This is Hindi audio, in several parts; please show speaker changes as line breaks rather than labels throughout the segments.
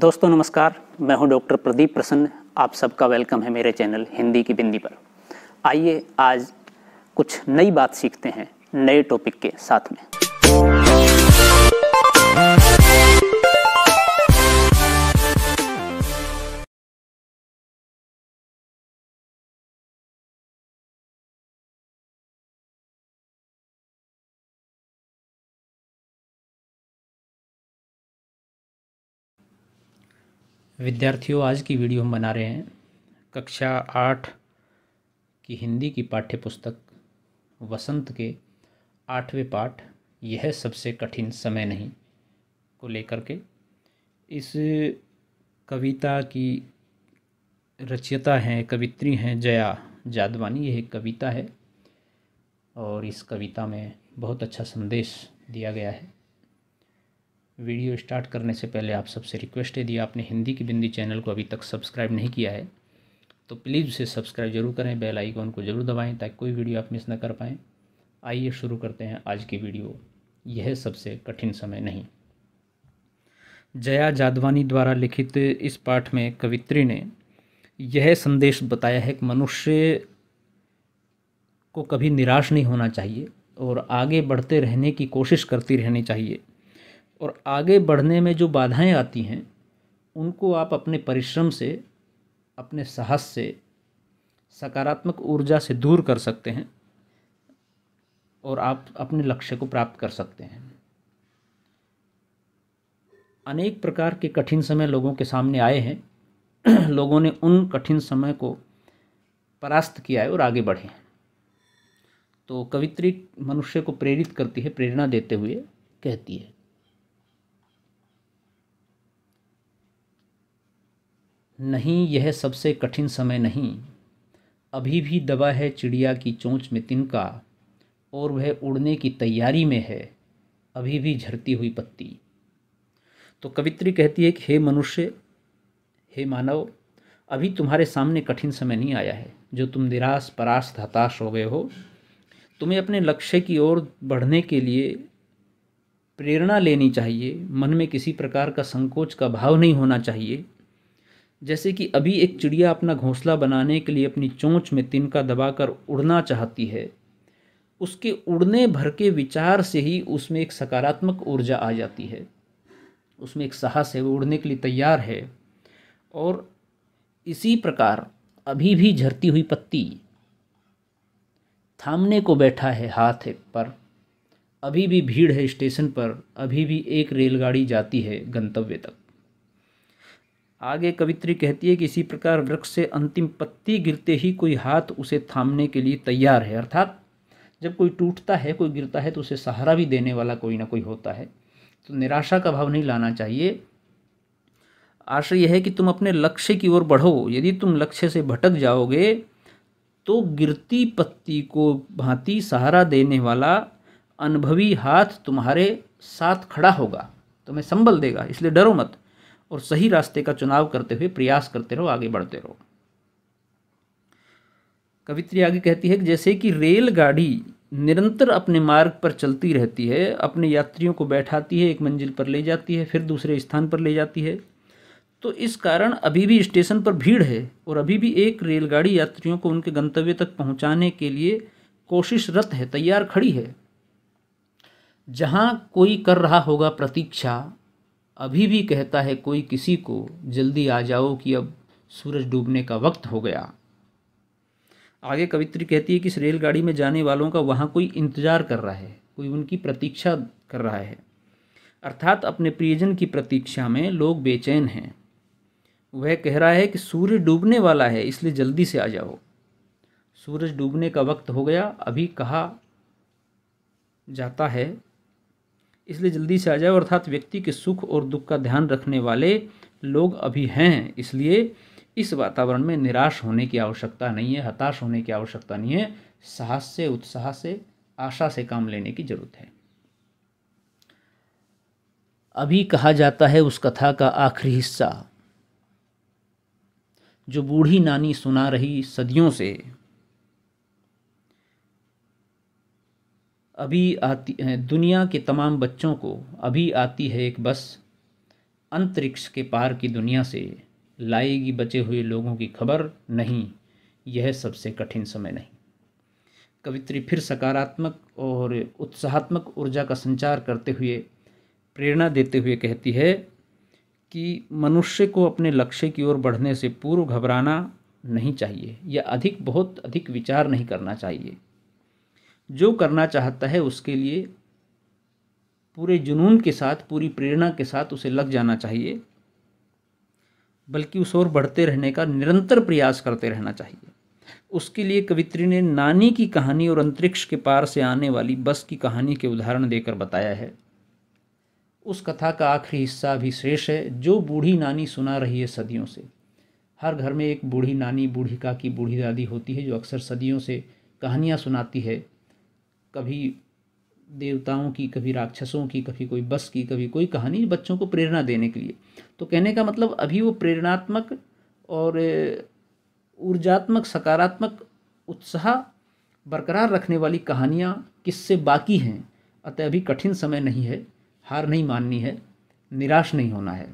दोस्तों नमस्कार मैं हूं डॉक्टर प्रदीप प्रसन्न आप सबका वेलकम है मेरे चैनल हिंदी की बिंदी पर आइए आज कुछ नई बात सीखते हैं नए टॉपिक के साथ में विद्यार्थियों आज की वीडियो हम बना रहे हैं कक्षा आठ की हिंदी की पाठ्य पुस्तक वसंत के आठवें पाठ यह सबसे कठिन समय नहीं को लेकर के इस कविता की रचयिता हैं कवित्री हैं जया जादवानी यह एक कविता है और इस कविता में बहुत अच्छा संदेश दिया गया है वीडियो स्टार्ट करने से पहले आप सबसे रिक्वेस्ट है यदि आपने हिंदी की बिंदी चैनल को अभी तक सब्सक्राइब नहीं किया है तो प्लीज़ उसे सब्सक्राइब जरूर करें बेल आइकॉन को ज़रूर दबाएं ताकि कोई वीडियो आप मिस ना कर पाएँ आइए शुरू करते हैं आज की वीडियो यह सबसे कठिन समय नहीं जया जादवानी द्वारा लिखित इस पाठ में कवित्री ने यह संदेश बताया है कि मनुष्य को कभी निराश नहीं होना चाहिए और आगे बढ़ते रहने की कोशिश करती रहनी चाहिए और आगे बढ़ने में जो बाधाएं आती हैं उनको आप अपने परिश्रम से अपने साहस से सकारात्मक ऊर्जा से दूर कर सकते हैं और आप अपने लक्ष्य को प्राप्त कर सकते हैं अनेक प्रकार के कठिन समय लोगों के सामने आए हैं लोगों ने उन कठिन समय को परास्त किया है और आगे बढ़े हैं तो कवित्री मनुष्य को प्रेरित करती है प्रेरणा देते हुए कहती है नहीं यह सबसे कठिन समय नहीं अभी भी दबा है चिड़िया की चोंच में तिनका और वह उड़ने की तैयारी में है अभी भी झरती हुई पत्ती तो कवित्री कहती है कि हे मनुष्य हे मानव अभी तुम्हारे सामने कठिन समय नहीं आया है जो तुम निराश पराश हताश हो गए हो तुम्हें अपने लक्ष्य की ओर बढ़ने के लिए प्रेरणा लेनी चाहिए मन में किसी प्रकार का संकोच का भाव नहीं होना चाहिए जैसे कि अभी एक चिड़िया अपना घोंसला बनाने के लिए अपनी चोंच में तिनका दबाकर उड़ना चाहती है उसके उड़ने भर के विचार से ही उसमें एक सकारात्मक ऊर्जा आ जाती है उसमें एक साहस है वो उड़ने के लिए तैयार है और इसी प्रकार अभी भी झरती हुई पत्ती थामने को बैठा है हाथ है पर अभी भी भीड़ है स्टेशन पर अभी भी एक रेलगाड़ी जाती है गंतव्य तक आगे कवित्री कहती है कि इसी प्रकार वृक्ष से अंतिम पत्ती गिरते ही कोई हाथ उसे थामने के लिए तैयार है अर्थात जब कोई टूटता है कोई गिरता है तो उसे सहारा भी देने वाला कोई ना कोई होता है तो निराशा का भाव नहीं लाना चाहिए आशय यह है कि तुम अपने लक्ष्य की ओर बढ़ो यदि तुम लक्ष्य से भटक जाओगे तो गिरती पत्ती को भांति सहारा देने वाला अनुभवी हाथ तुम्हारे साथ खड़ा होगा तुम्हें संबल देगा इसलिए डरो मत और सही रास्ते का चुनाव करते हुए प्रयास करते रहो आगे बढ़ते रहो कवित्री आगे कहती है कि जैसे कि रेलगाड़ी निरंतर अपने मार्ग पर चलती रहती है अपने यात्रियों को बैठाती है एक मंजिल पर ले जाती है फिर दूसरे स्थान पर ले जाती है तो इस कारण अभी भी स्टेशन पर भीड़ है और अभी भी एक रेलगाड़ी यात्रियों को उनके गंतव्य तक पहुंचाने के लिए कोशिशरत है तैयार खड़ी है जहाँ कोई कर रहा होगा प्रतीक्षा अभी भी कहता है कोई किसी को जल्दी आ जाओ कि अब सूरज डूबने का वक्त हो गया आगे कवित्री कहती है कि इस रेलगाड़ी में जाने वालों का वहाँ कोई इंतज़ार कर रहा है कोई उनकी प्रतीक्षा कर रहा है अर्थात अपने प्रियजन की प्रतीक्षा में लोग बेचैन हैं वह कह रहा है कि सूर्य डूबने वाला है इसलिए जल्दी से आ जाओ सूरज डूबने का वक्त हो गया अभी कहा जाता है इसलिए जल्दी से आ जाए अर्थात व्यक्ति के सुख और दुख का ध्यान रखने वाले लोग अभी हैं इसलिए इस वातावरण में निराश होने की आवश्यकता नहीं है हताश होने की आवश्यकता नहीं है साहस से उत्साह से आशा से काम लेने की जरूरत है अभी कहा जाता है उस कथा का आखिरी हिस्सा जो बूढ़ी नानी सुना रही सदियों से अभी आती है दुनिया के तमाम बच्चों को अभी आती है एक बस अंतरिक्ष के पार की दुनिया से लाएगी बचे हुए लोगों की खबर नहीं यह सबसे कठिन समय नहीं कवित्री फिर सकारात्मक और उत्साहात्मक ऊर्जा का संचार करते हुए प्रेरणा देते हुए कहती है कि मनुष्य को अपने लक्ष्य की ओर बढ़ने से पूर्व घबराना नहीं चाहिए या अधिक बहुत अधिक विचार नहीं करना चाहिए जो करना चाहता है उसके लिए पूरे जुनून के साथ पूरी प्रेरणा के साथ उसे लग जाना चाहिए बल्कि उस ओर बढ़ते रहने का निरंतर प्रयास करते रहना चाहिए उसके लिए कवित्री ने नानी की कहानी और अंतरिक्ष के पार से आने वाली बस की कहानी के उदाहरण देकर बताया है उस कथा का आखिरी हिस्सा भी शेष है जो बूढ़ी नानी सुना रही है सदियों से हर घर में एक बूढ़ी नानी बूढ़ी की बूढ़ी दादी होती है जो अक्सर सदियों से कहानियाँ सुनाती है कभी देवताओं की कभी राक्षसों की कभी कोई बस की कभी कोई कहानी बच्चों को प्रेरणा देने के लिए तो कहने का मतलब अभी वो प्रेरणात्मक और ऊर्जात्मक सकारात्मक उत्साह बरकरार रखने वाली कहानियाँ किससे बाकी हैं अतः अभी कठिन समय नहीं है हार नहीं माननी है निराश नहीं होना है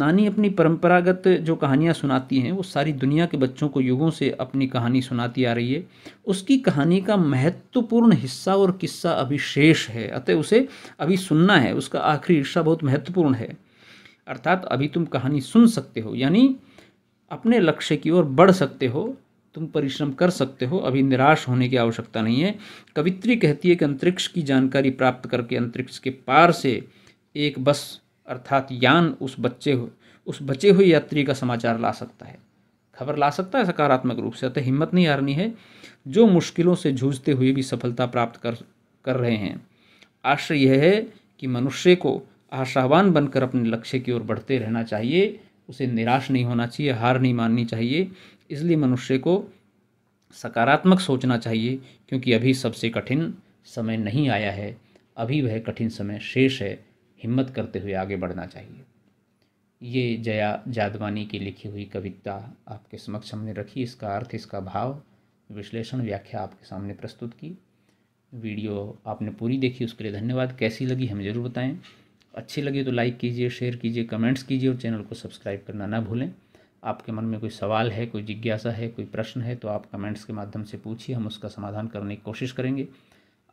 नानी अपनी परंपरागत जो कहानियाँ सुनाती हैं वो सारी दुनिया के बच्चों को युगों से अपनी कहानी सुनाती आ रही है उसकी कहानी का महत्वपूर्ण हिस्सा और किस्सा अभी शेष है अतः उसे अभी सुनना है उसका आखिरी हिस्सा बहुत महत्वपूर्ण है अर्थात अभी तुम कहानी सुन सकते हो यानी अपने लक्ष्य की ओर बढ़ सकते हो तुम परिश्रम कर सकते हो अभी निराश होने की आवश्यकता नहीं है कवित्री कहती है कि अंतरिक्ष की जानकारी प्राप्त करके अंतरिक्ष के पार से एक बस अर्थात यान उस बच्चे उस बचे हुए यात्री का समाचार ला सकता है खबर ला सकता है सकारात्मक रूप से अतः हिम्मत नहीं हारनी है जो मुश्किलों से जूझते हुए भी सफलता प्राप्त कर कर रहे हैं आश्रय यह है कि मनुष्य को आशावान बनकर अपने लक्ष्य की ओर बढ़ते रहना चाहिए उसे निराश नहीं होना चाहिए हार नहीं माननी चाहिए इसलिए मनुष्य को सकारात्मक सोचना चाहिए क्योंकि अभी सबसे कठिन समय नहीं आया है अभी वह कठिन समय शेष है हिम्मत करते हुए आगे बढ़ना चाहिए ये जया जादवानी की लिखी हुई कविता आपके समक्ष हमने रखी इसका अर्थ इसका भाव विश्लेषण व्याख्या आपके सामने प्रस्तुत की वीडियो आपने पूरी देखी उसके लिए धन्यवाद कैसी लगी हमें ज़रूर बताएं अच्छी लगी तो लाइक कीजिए शेयर कीजिए कमेंट्स कीजिए और चैनल को सब्सक्राइब करना ना भूलें आपके मन में कोई सवाल है कोई जिज्ञासा है कोई प्रश्न है तो आप कमेंट्स के माध्यम से पूछिए हम उसका समाधान करने की कोशिश करेंगे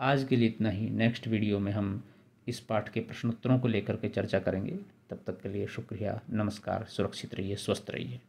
आज के लिए इतना ही नेक्स्ट वीडियो में हम इस पाठ के प्रश्नोत्तरों को लेकर के चर्चा करेंगे तब तक के लिए शुक्रिया नमस्कार सुरक्षित रहिए स्वस्थ रहिए